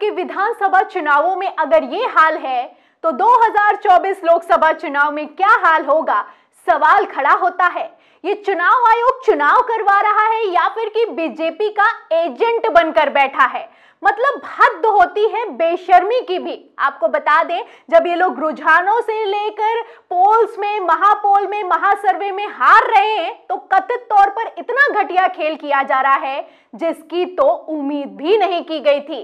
क्योंकि विधानसभा चुनावों में अगर ये हाल है तो 2024 लोकसभा चुनाव में क्या हाल होगा सवाल खड़ा होता है ये चुनाव आयोग चुनाव करवा रहा है या फिर कि बीजेपी का एजेंट बनकर बैठा है मतलब हद होती है बेशर्मी की भी आपको बता दें जब ये लोग रुझानों से लेकर पोल्स में महापोल में महासर्वे में हार रहे हैं तो कथित तौर पर इतना घटिया खेल किया जा रहा है जिसकी तो उम्मीद भी नहीं की गई थी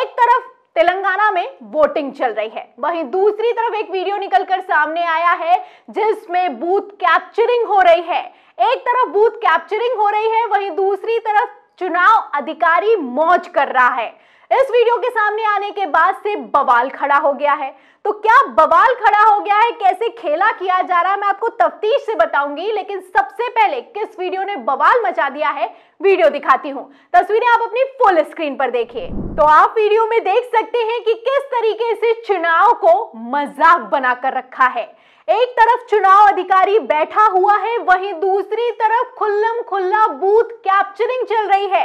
एक तरफ तेलंगाना में वोटिंग चल रही है वहीं दूसरी तरफ एक वीडियो निकलकर सामने आया है जिसमें बूथ कैप्चरिंग हो रही है एक तरफ बूथ कैप्चरिंग हो रही है वहीं दूसरी तरफ चुनाव अधिकारी मौज कर रहा है इस वीडियो के सामने आने के बाद से बवाल खड़ा हो गया है तो क्या बवाल खड़ा हो गया है कैसे खेला किया जा रहा है मैं आपको तफ्तीश से बताऊंगी लेकिन सबसे पहले किस वीडियो ने बवाल मचा दिया है वीडियो दिखाती हूं तस्वीरें आप अपनी फुल स्क्रीन पर देखिए तो आप वीडियो में देख सकते हैं कि किस तरीके से चुनाव को मजाक बनाकर रखा है एक तरफ चुनाव अधिकारी बैठा हुआ है वहीं दूसरी तरफ खुल्लम खुल्ला बूथ कैप्चरिंग चल रही है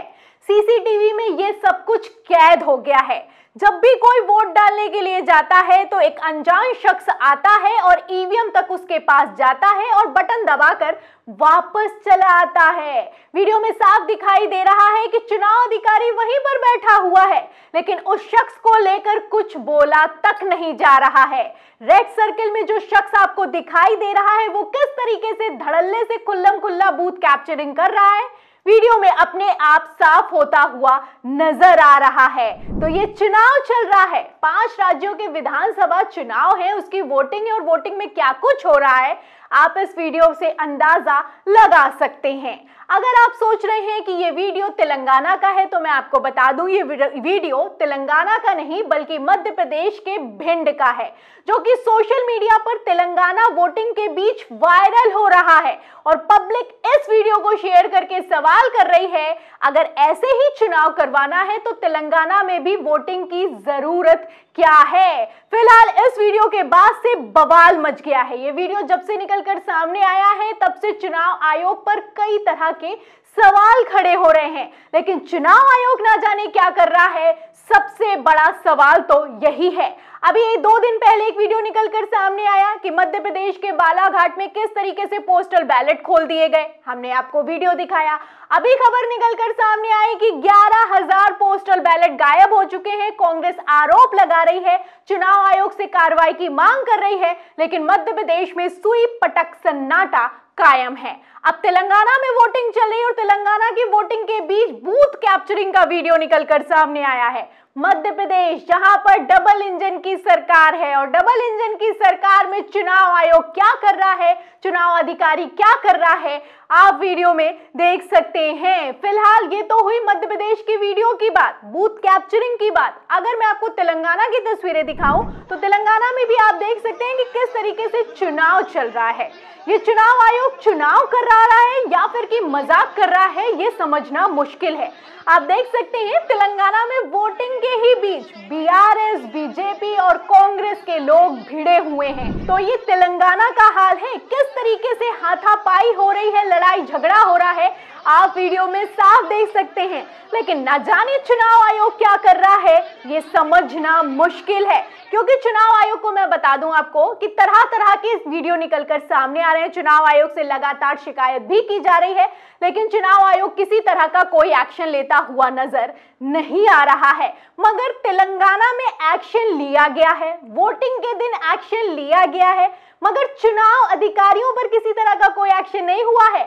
सीसीटीवी में ये सब कुछ कैद हो गया है जब भी कोई वोट डालने के लिए जाता है तो एक अनजान शख्स आता है और ईवीएम तक उसके पास जाता है और बटन दबाकर वापस चला आता है वीडियो में साफ दिखाई दे रहा है कि चुनाव अधिकारी वहीं पर बैठा हुआ है लेकिन उस शख्स को लेकर कुछ बोला तक नहीं जा रहा है रेड सर्किल में जो शख्स आपको दिखाई दे रहा है वो किस तरीके से धड़ल्ले से कुल्लम कुल्ला बूथ कैप्चरिंग कर रहा है वीडियो में अपने आप साफ होता हुआ नजर आ रहा है तो ये चुनाव चल रहा है पांच राज्यों के विधानसभा चुनाव है उसकी वोटिंग है और वोटिंग में क्या कुछ हो रहा है आप इस वीडियो से अंदाजा लगा सकते हैं अगर आप सोच रहे हैं कि ये वीडियो तेलंगाना का है तो मैं आपको बता दूं ये वीडियो तेलंगाना का नहीं बल्कि मध्य प्रदेश के भिंड का है जो कि सोशल मीडिया पर तेलंगाना वोटिंग के बीच वायरल हो रहा है और पब्लिक इस वीडियो को शेयर करके सवाल कर रही है अगर ऐसे ही चुनाव करवाना है तो तेलंगाना में भी वोटिंग की जरूरत क्या है फिलहाल इस वीडियो के बाद से बवाल मच गया है ये वीडियो जब से निकलकर सामने आया है तब से चुनाव आयोग पर कई तरह के सवाल खड़े हो रहे हैं लेकिन चुनाव आयोग ना जाने क्या कर रहा है सबसे बड़ा सवाल तो यही है अभी ये दो दिन पहले एक वीडियो निकल कर सामने आया कि मध्य प्रदेश के बालाघाट में किस तरीके से पोस्टल बैलेट खोल दिए गए हमने आपको वीडियो दिखाया अभी खबर निकलकर सामने आई कि 11,000 पोस्टल बैलेट गायब हो चुके हैं कांग्रेस आरोप लगा रही है चुनाव आयोग से कार्रवाई की मांग कर रही है लेकिन मध्य प्रदेश में सुई पटक सन्नाटा कायम है अब तेलंगाना में वोटिंग चल रही और तेलंगाना की वोटिंग के बीच बूथ कैप्चरिंग का वीडियो निकलकर सामने आया है मध्य प्रदेश जहां पर डबल इंजन की सरकार है और डबल इंजन की सरकार में चुनाव आयोग क्या कर रहा है चुनाव अधिकारी क्या कर रहा है आप वीडियो में देख सकते हैं फिलहाल ये तो हुई मध्य प्रदेश की वीडियो की बात बूथ कैप्चरिंग की बात अगर मैं आपको तेलंगाना की तस्वीरें दिखाऊं तो तेलंगाना में भी आप देख सकते हैं कि किस तरीके से चुनाव चल रहा है ये चुनाव आयोग चुनाव कर रहा है या फिर कि मजाक कर रहा है ये समझना मुश्किल है आप देख सकते हैं तेलंगाना में वोटिंग के ही बीच बीआरएस, बीजेपी और कांग्रेस के लोग भिड़े हुए हैं तो ये तेलंगाना का हाल है किस तरीके से हाथापाई हो रही है लड़ाई झगड़ा हो रहा है आप वीडियो में साफ देख सकते हैं लेकिन न जाने चुनाव आयोग ये समझना मुश्किल है क्योंकि चुनाव आयोग को मैं बता दूं आपको कि तरह तरह के वीडियो निकलकर सामने आ रहे हैं चुनाव आयोग से लगातार शिकायत भी की जा रही है लेकिन चुनाव आयोग किसी तरह का कोई एक्शन लेता हुआ नजर नहीं आ रहा है मगर तेलंगाना में एक्शन लिया गया है वोटिंग के दिन एक्शन लिया गया है मगर चुनाव अधिकारियों पर किसी तरह का कोई एक्शन नहीं हुआ है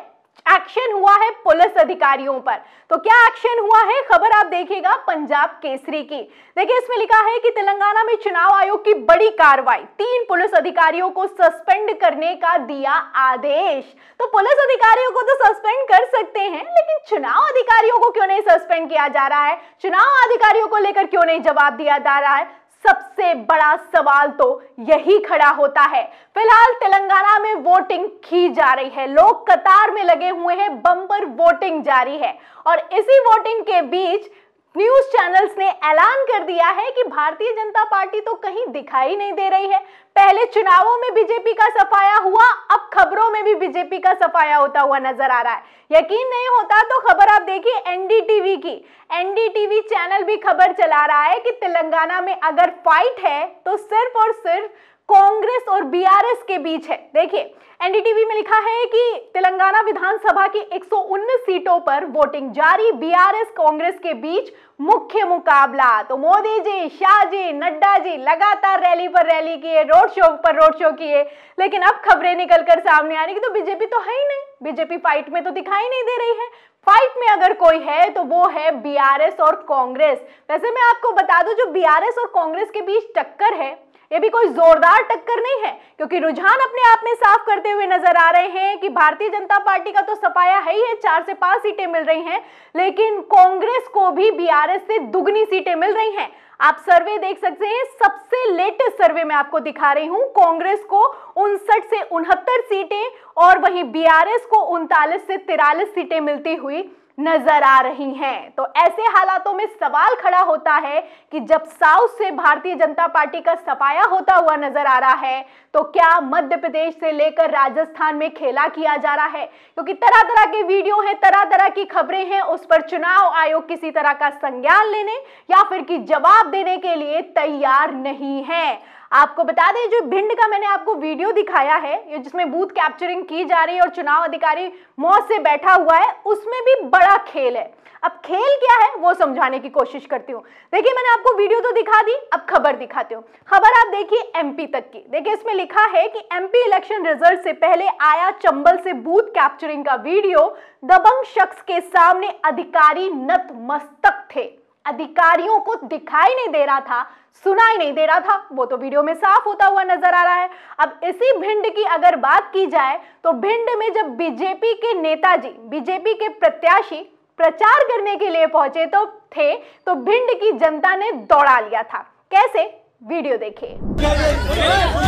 एक्शन हुआ है पुलिस अधिकारियों पर तो क्या एक्शन हुआ है खबर आप देखिएगा पंजाब केसरी की देखिए इसमें लिखा है कि तेलंगाना में चुनाव आयोग की बड़ी कार्रवाई तीन पुलिस अधिकारियों को सस्पेंड करने का दिया आदेश तो पुलिस अधिकारियों को तो सस्पेंड कर सकते हैं लेकिन चुनाव अधिकारियों को क्यों नहीं सस्पेंड किया जा रहा है चुनाव अधिकारियों को लेकर क्यों नहीं जवाब दिया जा रहा है सबसे बड़ा सवाल तो यही खड़ा होता है फिलहाल तेलंगाना में वोटिंग की जा रही है लोग कतार में लगे हुए हैं बम्पर वोटिंग जारी है और इसी वोटिंग के बीच न्यूज चैनल्स ने ऐलान कर दिया है कि भारतीय जनता पार्टी तो कहीं दिखाई नहीं दे रही है पहले चुनावों में बीजेपी का सफाया हुआ अब खबरों में भी बीजेपी का सफाया होता हुआ नजर आ रहा है यकीन नहीं होता तो खबर आप देखिए एनडीटीवी की एनडीटीवी चैनल भी खबर चला रहा है कि तेलंगाना में अगर फाइट है तो सिर्फ और सिर्फ कांग्रेस और बीआरएस के बीच है देखिए एनडीटीवी में लिखा है कि तेलंगाना विधानसभा की 119 सीटों पर वोटिंग जारी बीआरएस कांग्रेस के बीच मुख्य मुकाबला तो मोदी जी शाह जी नड्डा जी लगातार रैली पर रैली किए रोड शो पर रोड शो किए लेकिन अब खबरें निकलकर सामने आ रही कि तो बीजेपी तो है ही नहीं बीजेपी फाइट में तो दिखाई नहीं दे रही है फाइट में अगर कोई है तो वो है बीआरएस और कांग्रेस वैसे मैं आपको बता दूं जो बीआरएस और कांग्रेस के बीच टक्कर है ये भी कोई जोरदार टक्कर नहीं है क्योंकि रुझान अपने आप में साफ करते हुए नजर आ रहे हैं कि भारतीय जनता पार्टी का तो सफाया है ही है चार से पांच सीटें मिल रही हैं लेकिन कांग्रेस को भी बीआरएस से दुगनी सीटें मिल रही हैं आप सर्वे देख सकते हैं सबसे लेटेस्ट सर्वे में आपको दिखा रही हूं कांग्रेस को उनसठ से उनहत्तर सीटें और वहीं बीआरएस को उनतालीस से तिरालीस सीटें मिलती हुई नजर आ रही हैं तो ऐसे हालातों में सवाल खड़ा होता है कि जब साउथ से भारतीय जनता पार्टी का सफाया होता हुआ नजर आ रहा है तो क्या मध्य प्रदेश से लेकर राजस्थान में खेला किया जा रहा है क्योंकि तरह तरह के वीडियो हैं तरह तरह की खबरें हैं उस पर चुनाव आयोग किसी तरह का संज्ञान लेने या फिर की जवाब देने के लिए तैयार नहीं है आपको बता दें जो भिंड का मैंने आपको वीडियो दिखाया है ये जिसमें बूथ कैप्चरिंग की जा रही है और चुनाव अधिकारी मौत से बैठा हुआ है उसमें भी बड़ा खेल है अब खेल क्या है वो समझाने की कोशिश करती हूँ देखिए मैंने आपको वीडियो तो दिखा दी अब खबर दिखाती हूँ खबर आप देखिए एमपी तक की देखिए इसमें लिखा है कि एमपी इलेक्शन रिजल्ट से पहले आया चंबल से बूथ कैप्चरिंग का वीडियो दबंग शख्स के सामने अधिकारी नतमस्तक थे अधिकारियों को दिखाई नहीं दे रहा था सुनाई नहीं दे रहा था वो तो वीडियो में साफ होता हुआ नजर आ रहा है अब इसी भिंड की अगर बात की जाए तो भिंड में जब बीजेपी के नेताजी बीजेपी के प्रत्याशी प्रचार करने के लिए पहुंचे तो थे तो भिंड की जनता ने दौड़ा लिया था कैसे वीडियो देखिए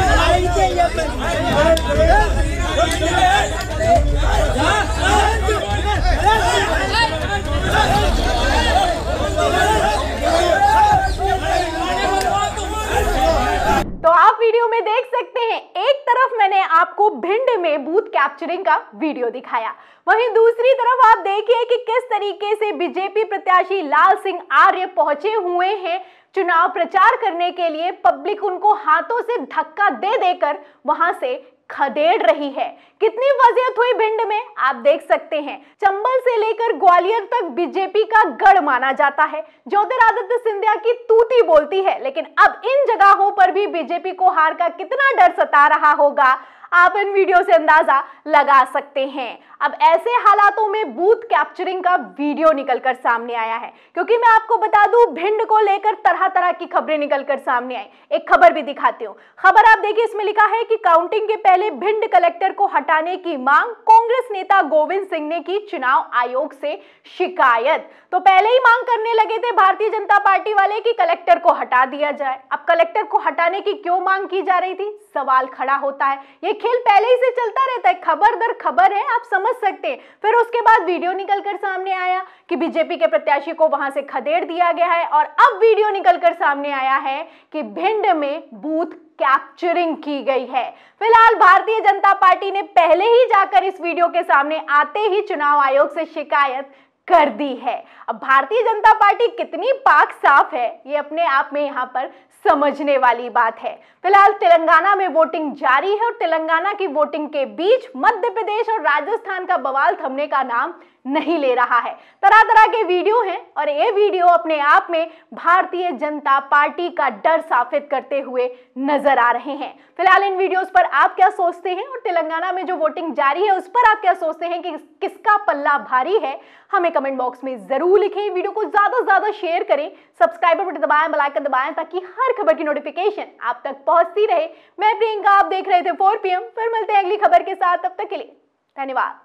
में देख सकते हैं एक तरफ मैंने आपको भिंड में बूथ कैप्चरिंग का वीडियो दिखाया वहीं दूसरी तरफ आप देखिए कि किस तरीके से बीजेपी प्रत्याशी लाल सिंह आर्य पहुंचे हुए हैं चुनाव प्रचार करने के लिए पब्लिक उनको हाथों से धक्का दे देकर वहां से खदेड़ रही है कितनी वजियत हुई भिंड में आप देख सकते हैं चंबल से लेकर ग्वालियर तक बीजेपी का गढ़ माना जाता है ज्योतिरादित्य सिंधिया की तूती बोलती है लेकिन अब इन जगहों पर भी बीजेपी को हार का कितना डर सता रहा होगा आप इन वीडियो से अंदाजा लगा सकते हैं अब ऐसे हालातों में बूथ कैप्चरिंग का वीडियो निकलकर सामने आया है क्योंकि मैं आपको बता दूं भिंड को लेकर तरह तरह की खबरें निकलकर सामने आई एक खबर भी दिखाती हूँ खबर आप देखिए इसमें लिखा है कि काउंटिंग के पहले भिंड कलेक्टर को हटाने की मांग कांग्रेस नेता गोविंद सिंह ने की चुनाव आयोग से शिकायत तो पहले ही मांग करने लगे थे भारतीय जनता पार्टी वाले की कलेक्टर को हटा दिया जाए अब कलेक्टर को हटाने की क्यों मांग की जा रही थी सवाल खड़ा होता है ये खेल पहले ही से चलता रहता है खबर दर खबर है आप समझ सकते हैं फिर उसके बाद वीडियो निकलकर सामने आया कि बीजेपी के प्रत्याशी को वहां से खदेड़ दिया गया है और अब वीडियो निकलकर सामने आया है कि भिंड में बूथ कैप्चरिंग की गई है फिलहाल भारतीय जनता पार्टी ने पहले ही जाकर इस वीडियो के सामने आते ही चुनाव आयोग से शिकायत कर दी है अब भारतीय जनता पार्टी कितनी पाक साफ है ये अपने आप में यहाँ पर समझने वाली बात है फिलहाल तेलंगाना में वोटिंग जारी है और तेलंगाना की वोटिंग के बीच मध्य प्रदेश और राजस्थान का बवाल थमने का नाम नहीं ले रहा है तरह तरह के वीडियो हैं और ये वीडियो अपने आप में भारतीय जनता पार्टी का डर साफित करते हुए नजर आ रहे हैं फिलहाल इन वीडियोस पर आप क्या सोचते हैं और तेलंगाना में जो वोटिंग जारी है उस पर आप क्या सोचते हैं कि किसका पल्ला भारी है हमें कमेंट बॉक्स में जरूर लिखें वीडियो को ज्यादा से ज्यादा शेयर करें सब्सक्राइबर बटन दबाएं बलाइकन दबाएं ताकि हर खबर की नोटिफिकेशन आप तक पहुंचती रहे मैं प्रियंका आप देख रहे थे फोर पी फिर मिलते हैं अगली खबर के साथ तब तक के लिए धन्यवाद